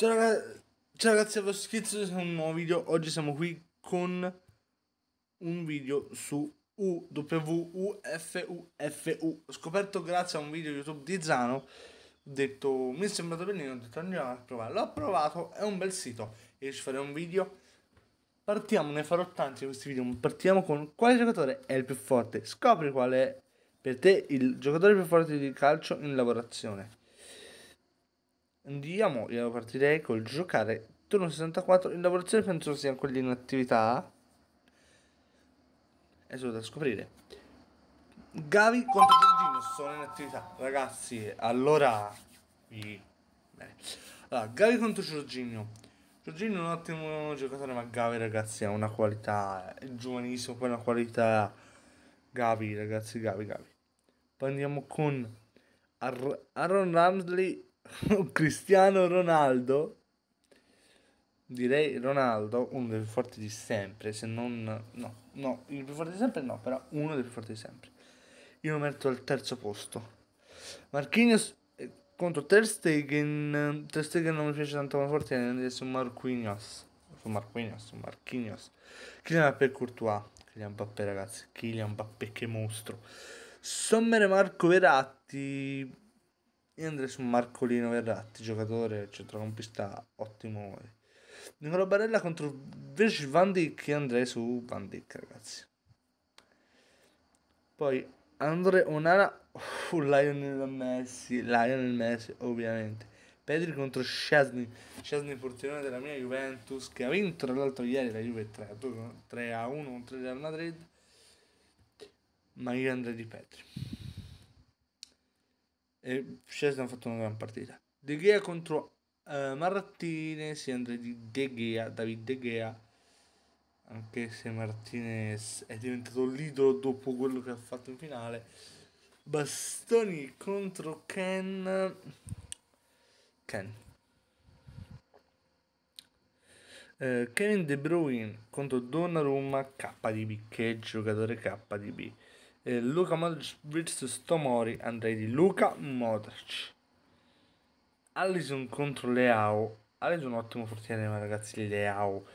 Ciao, ragazzi, ciao ragazzi, avevo schizzo su un nuovo video. Oggi siamo qui con un video su UWUFUFU. Ho scoperto grazie a un video YouTube di Zano. Ho detto, mi è sembrato benino, ho detto andiamo a provare. L'ho provato, è un bel sito. Io ci farei un video. Partiamo, ne farò tanti questi video. Partiamo con quale giocatore è il più forte. Scopri qual è per te il giocatore più forte di calcio in lavorazione. Andiamo, io partirei col giocare turno 64 in lavorazione, penso sia quelli in attività. È solo da scoprire. Gavi contro Giorgino sono in attività. Ragazzi, allora... Allora, Gavi contro Giorgino. Giorgino è un ottimo giocatore, ma Gavi, ragazzi, ha una qualità... Eh. È giovanissimo, poi una qualità... Gavi, ragazzi, Gavi, Gavi. Poi andiamo con Ar Aaron Ramsley Cristiano Ronaldo, direi Ronaldo, uno dei più forti di sempre, se non... No, no, il più forte di sempre no, però uno dei più forti di sempre. Io lo metto al terzo posto. Marchinius eh, contro Ter Stegen, Ter Stegen non mi piace tanto come forte, adesso Marquinhos. Su Marquinhos, su Marquinhos. Kylian Mbappé Courtois. Kylian Mbappé ragazzi, Kylian Mbappé che mostro. Sommere Marco Veratti io andrei su Marcolino Verratti, giocatore centrocampista ottimo. Nicola Barella contro Virgil Van Dijk, andrei su Van Dijk, ragazzi. Poi Andre Onana, oh, Lionel Messi, Lionel Messi ovviamente. Pedri contro Chesney, Chesney portiere della mia Juventus che ha vinto tra l'altro ieri la Juve 3 a 2, 3 a 1 contro il Real Madrid. Ma io andrei di Pedri e Chelsea hanno fatto una gran partita. De Gea contro uh, Martinez e andrei di De Gea, David De Gea, anche se Martinez è diventato l'idolo dopo quello che ha fatto in finale. Bastoni contro Ken. Ken. Uh, Kevin De Bruyne contro Donnarumma KDB, che è giocatore KDB eh, Luca Modric vs Tomori andrei di Luca Modric Allison contro Leao Allison ottimo portiere ma ragazzi Leao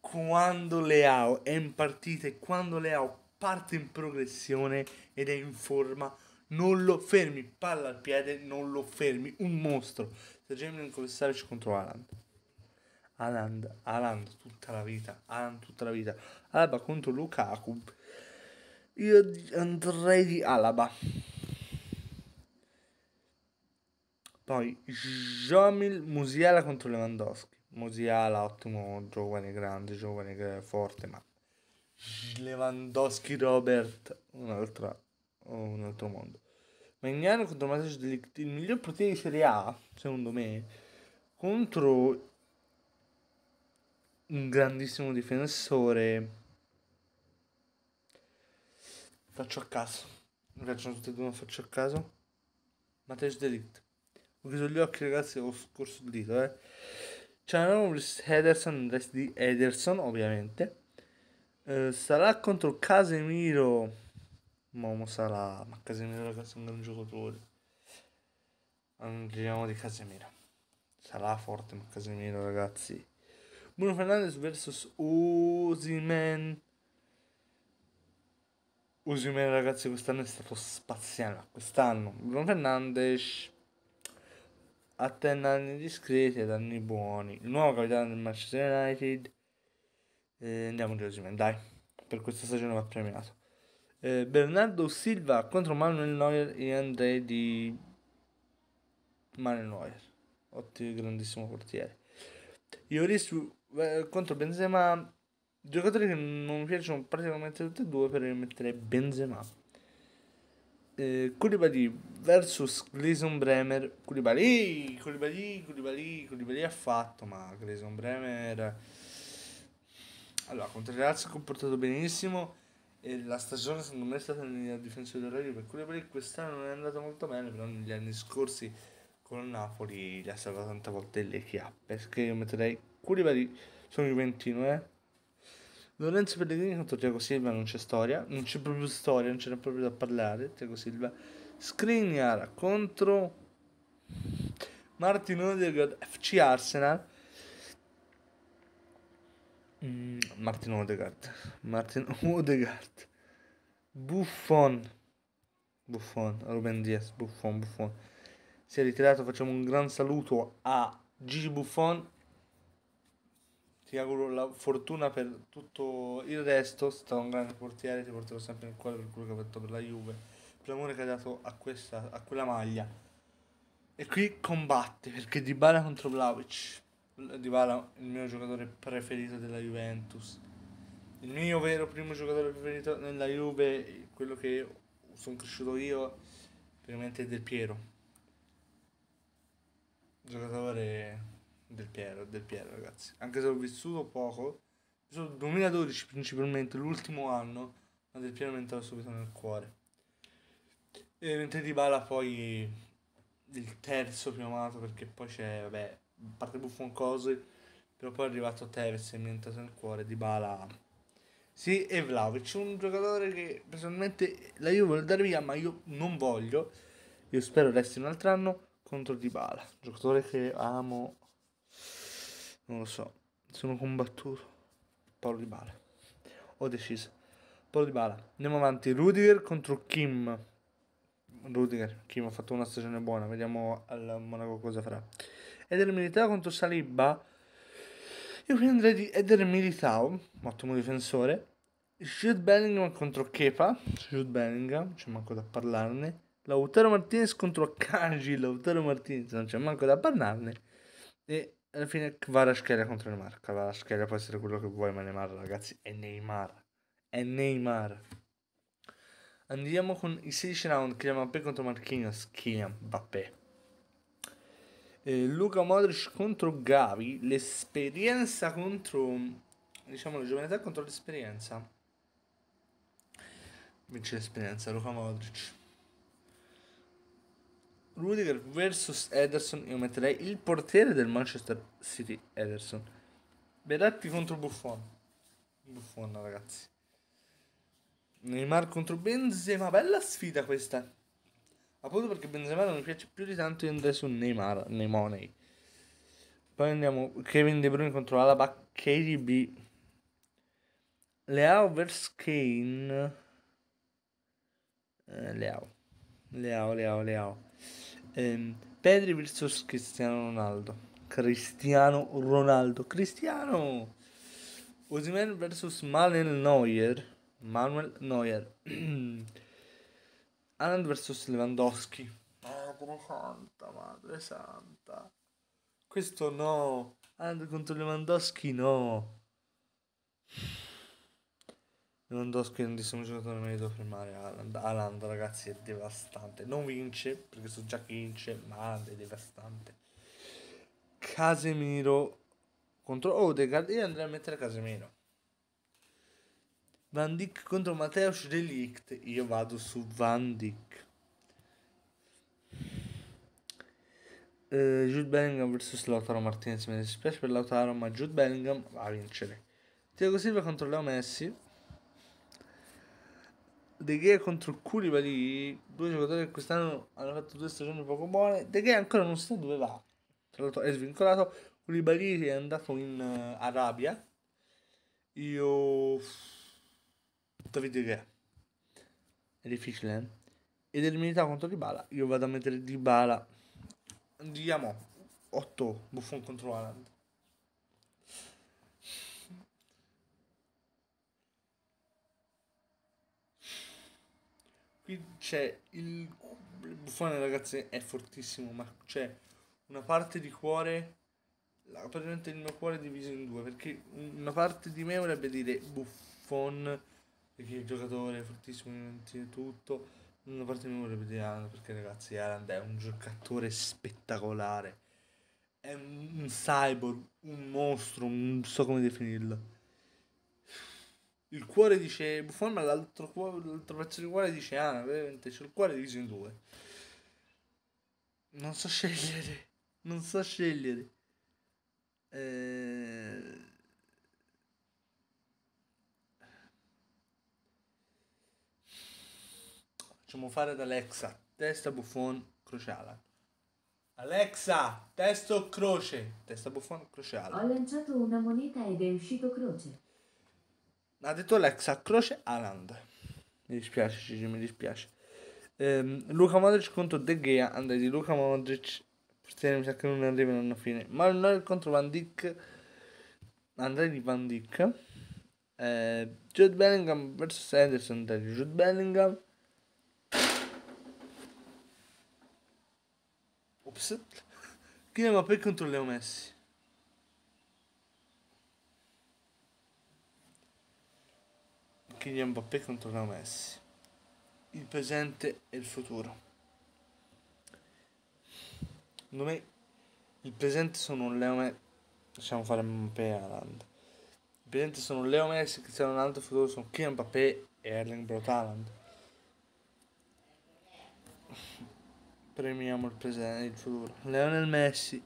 quando Leao è in partita e quando Leao parte in progressione ed è in forma non lo fermi, palla al piede, non lo fermi, un mostro. Sergemino Kolasaric contro Alan. Alan, Alan tutta la vita, Alan tutta la vita. Alba contro Lukaku, io andrei di Alaba. Poi Jomil Musiala contro Lewandowski. Musiala, ottimo giovane, grande, giovane, forte, ma Lewandowski Robert, un'altra, un altro mondo. Magnano contro Matic Delict, il miglior portiere di Serie A, secondo me, contro un grandissimo difensore Faccio a caso. Mi piacciono tutti e due, non faccio a caso. Matej Delict. Ho chiuso gli occhi, ragazzi, ho scorso il dito, eh. C'erano Ederson, rest di Ederson, ovviamente. Eh, sarà contro Casemiro. Momo sarà. Ma Casemiro, ragazzi, è un gran giocatore. Andiamo di Casemiro. Sarà forte, ma Casemiro, ragazzi. Bruno Fernandes vs Osimen. Usimene ragazzi quest'anno è stato spaziale. Quest'anno Bruno Fernandes ha 30 anni discreti ed anni buoni. Il nuovo capitano del Manchester United. Eh, andiamo di Usimene, dai. Per questa stagione va premiato. Eh, Bernardo Silva contro Manuel Neuer e Andrei di Manuel Neuer. Ottimo, grandissimo portiere. Ioris eh, contro Benzema Giocatori che non mi piacciono praticamente tutti e due, per rimettere Benzema. Eh, Koulibaly vs Gleison Bremer Koulibaly, Koulibaly, Koulibaly, Koulibaly ha fatto ma Gleison Bremer allora contro il Real si è comportato benissimo e la stagione secondo me è stata nel difensore del Real per Koulibaly quest'anno non è andato molto bene però negli anni scorsi con il Napoli gli ha salvato tante volte le chiappe che io metterei Koulibaly sono juventino eh Lorenzo Pellegrini contro Tiago Silva non c'è storia, non c'è proprio storia, non c'è proprio da parlare. Tiago Silva, Skriniar contro Martin Odegaard, FC Arsenal. Mm, Martin Odegaard, Martin Odegaard, Buffon, Buffon, Ruben Diaz, Buffon, Buffon. Si è ritirato, facciamo un gran saluto a Gigi Buffon ti auguro la fortuna per tutto il resto. È un grande portiere, ti porterò sempre nel cuore per quello che ha fatto per la Juve, per l'amore che ha dato a, questa, a quella maglia. E qui combatte perché Dybala contro Vlaovic. Dybala il mio giocatore preferito della Juventus. Il mio vero primo giocatore preferito nella Juve, quello che sono cresciuto io, veramente è Del Piero. Giocatore del Piero, del Piero ragazzi, anche se ho vissuto poco, sono 2012 principalmente, l'ultimo anno, ma del Piero mi è entrato subito nel cuore. E mentre Di Bala poi il terzo più amato perché poi c'è, vabbè, parte Buffon cose, però poi è arrivato Tevez e mi è entrato nel cuore Di Bala. Sì, e Vlaovic, un giocatore che personalmente la Juve vuole dare via, ma io non voglio. Io spero resti un altro anno contro Dybala, giocatore che amo non lo so, sono combattuto. Paolo Di Bala. Ho deciso. Paolo Di Bala. Andiamo avanti. Rudiger contro Kim. Rudiger, Kim ha fatto una stagione buona. Vediamo al Monaco cosa farà. Eder Militao contro Saliba. Io qui andrei di Eder Militao, ottimo difensore. Jude Bellingham contro Kepa. Jude Bellingham, c'è manco da parlarne. Lautaro Martinez contro Kanji. Lautaro Martinez, non c'è manco da parlarne. E alla fine va la Kvaratskhelia contro Neymar. Kvaratskhelia può essere quello che vuoi, ma Neymar, ragazzi, è Neymar. È Neymar. Andiamo con i 16 round, Kylian Mbappé contro Marquinhos, Kylian Mbappé. Eh, Luca Modric contro Gavi, l'esperienza contro, diciamo, la giovane contro l'esperienza. Vince l'esperienza, Luca Modric. Rudiger vs Ederson io metterei il portiere del Manchester City Ederson Beratti contro Buffon Buffon ragazzi Neymar contro Benzema bella sfida questa appunto perché Benzema non mi piace più di tanto io andrei su Neymar Neymoney poi andiamo Kevin De Bruyne contro Alaba KDB Leao vs Kane eh, Leao Leao Leao Leao ehm, Pedri vs Cristiano Ronaldo. Cristiano Ronaldo. Cristiano! Osimen vs Manuel Neuer. Manuel Neuer. Alan vs Lewandowski. Madre santa, madre santa. Questo no. Alan contro Lewandowski no. Non do screen di nessun giocatore merito fermare Alan, ragazzi, è devastante. Non vince, perché so già che vince, ma è devastante. Casemiro contro Odegaard. Io andrei a mettere Casemiro. Van Dijk contro Mateusz Delict. Io vado su Van Dijk. Uh, Jude Bellingham vs Lautaro Martinez. Mi dispiace per Lautaro, ma Jude Bellingham va a vincere. Tiago Silva contro Leo Messi. De Gea contro Curiba di due giocatori che quest'anno hanno fatto due stagioni poco buone. De Gea ancora non sa dove va. Tra l'altro è svincolato. Curibali è andato in eh, Arabia. Io... Davide Gea. È difficile, eh? Ed eliminato contro Dybala. Io vado a mettere Dybala. Andiamo. 8 Buffon contro Haaland. qui c'è il buffone ragazzi è fortissimo ma c'è una parte di cuore la, praticamente il mio cuore è diviso in due perché una parte di me vorrebbe dire buffon perché il giocatore è fortissimo e tutto una parte di me vorrebbe dire Alan perché ragazzi Alan è un giocatore spettacolare è un, un cyborg un mostro non so come definirlo il cuore dice Buffon, ma l'altro, l'altro pezzo di cuore dice Ah, veramente c'è il cuore diviso in due. Non so scegliere, non so scegliere. Eh... Facciamo fare ad Alexa, testa Buffon, crociala. Alexa, testo croce, testa Buffon, crociala. Ho lanciato una moneta ed è uscito croce ha detto l'ex a croce Aland. Mi dispiace Gigi, mi dispiace. Ehm, Luca Modric contro De Gea, Andrei di Luca Modric, portiere mi sa che non arrivano alla fine. Marnell contro Van Dyck, andrei di Van Dyck. Eh, Jude Bellingham vs Anderson. andrei di Jude Bellingham. Ops. Chi ne va per contro Leo Messi. Kylian Mbappé contro Messi. Il presente e il futuro. Secondo me il presente sono Leo Messi. Lasciamo fare Mbappé e Haaland. Il presente sono Leo Messi, che Cristiano Ronaldo, il futuro sono Kylian Mbappé e Erling Brotaland. Premiamo il presente e il futuro. Leonel Messi.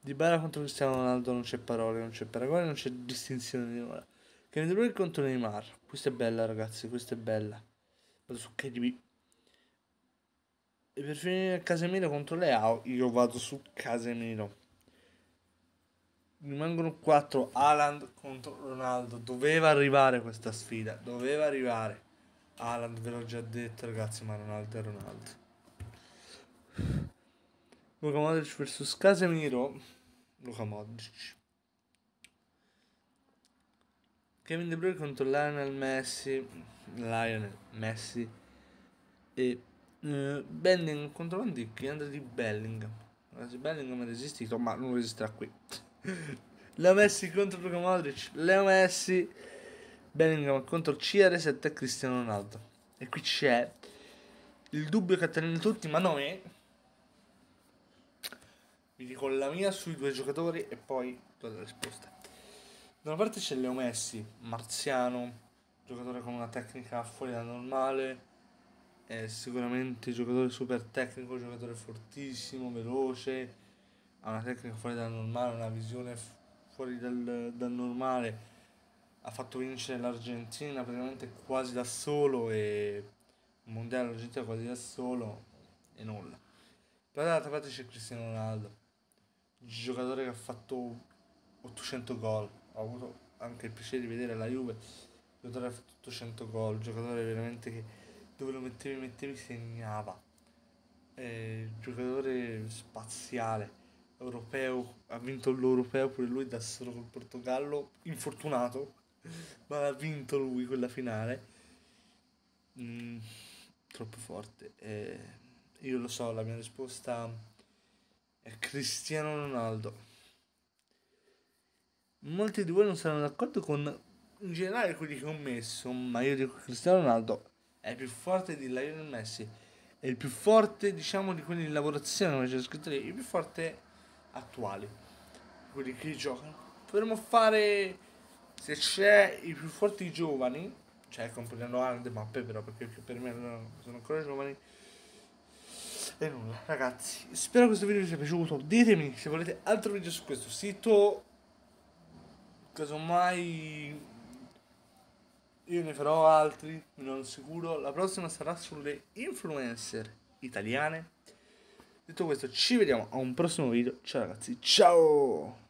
Di Bara contro Cristiano Ronaldo non c'è parole, non c'è paragone, non c'è distinzione di nulla. Kevin De Bruyne contro Neymar. Questa è bella, ragazzi. Questa è bella. Vado su KDB. E per finire Casemiro contro Leao, io vado su Casemiro. Rimangono 4 Alan contro Ronaldo. Doveva arrivare questa sfida. Doveva arrivare. Alan ve l'ho già detto, ragazzi, ma Ronaldo è Ronaldo. Luca Modric vs Casemiro. Luca Modric. Kevin De Bruyne contro Lionel Messi, Lionel Messi e eh, Bellingham contro Van Dijk, andrà di Bellingham. Se Bellingham ha resistito, ma non resisterà qui. Leo Messi contro Luca Modric, Leo Messi, Bellingham contro CR7 e Cristiano Ronaldo. E qui c'è il dubbio che attendono tutti, ma non è. Vi dico la mia sui due giocatori e poi do la risposta. Da una parte c'è Leo Messi, marziano, giocatore con una tecnica fuori dal normale, è sicuramente giocatore super tecnico, giocatore fortissimo, veloce, ha una tecnica fuori dal normale, una visione fuori dal, dal normale. Ha fatto vincere l'Argentina praticamente quasi da solo e il mondiale l'Argentina quasi da solo e nulla. Però dall'altra parte c'è Cristiano Ronaldo, giocatore che ha fatto 800 gol ho avuto anche il piacere di vedere la Juve, giocatore ha fatto 100 gol, giocatore veramente che dove lo mettevi mettevi segnava, eh, giocatore spaziale, europeo, ha vinto l'europeo pure lui da solo col Portogallo, infortunato, ma ha vinto lui quella finale. Mm, troppo forte. Eh, io lo so, la mia risposta è Cristiano Ronaldo molti di voi non saranno d'accordo con in generale quelli che ho messo, ma io dico che Cristiano Ronaldo è più forte di Lionel Messi, è il più forte diciamo di quelli in lavorazione, come c'è scritto lì, il più forte attuali, quelli che giocano. Potremmo fare, se c'è i più forti giovani, cioè comprendendo grandi mappe però perché per me sono ancora giovani, e nulla, ragazzi, spero questo video vi sia piaciuto. Ditemi se volete altro video su questo sito casomai io ne farò altri, non sicuro. La prossima sarà sulle influencer italiane. Detto questo, ci vediamo a un prossimo video. Ciao ragazzi, ciao!